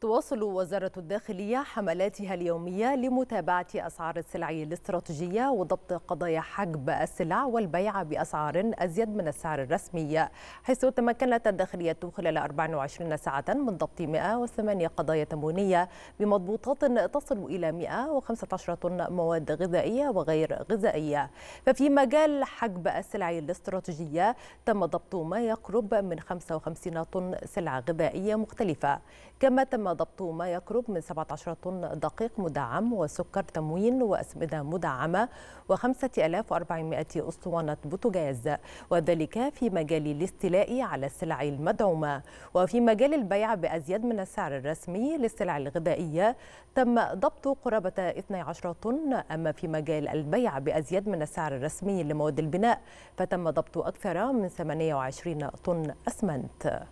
تواصل وزارة الداخلية حملاتها اليومية لمتابعة أسعار السلع الاستراتيجية وضبط قضايا حجب السلع والبيع بأسعار أزيد من السعر الرسمي حيث تمكنت الداخلية خلال 24 ساعة من ضبط 108 قضايا تموينية بمضبوطات تصل إلى 115 مواد غذائية وغير غذائية ففي مجال حجب السلع الاستراتيجية تم ضبط ما يقرب من 55 طن سلع غذائية مختلفة كما تم تم ضبط ما يقرب من 17 طن دقيق مدعم وسكر تموين وأسمدة مدعمة و5400 أسطوانة بوتجاز وذلك في مجال الاستيلاء على السلع المدعومة وفي مجال البيع بأزيد من السعر الرسمي للسلع الغذائية تم ضبط قرابة 12 طن أما في مجال البيع بأزيد من السعر الرسمي لمواد البناء فتم ضبط أكثر من 28 طن أسمنت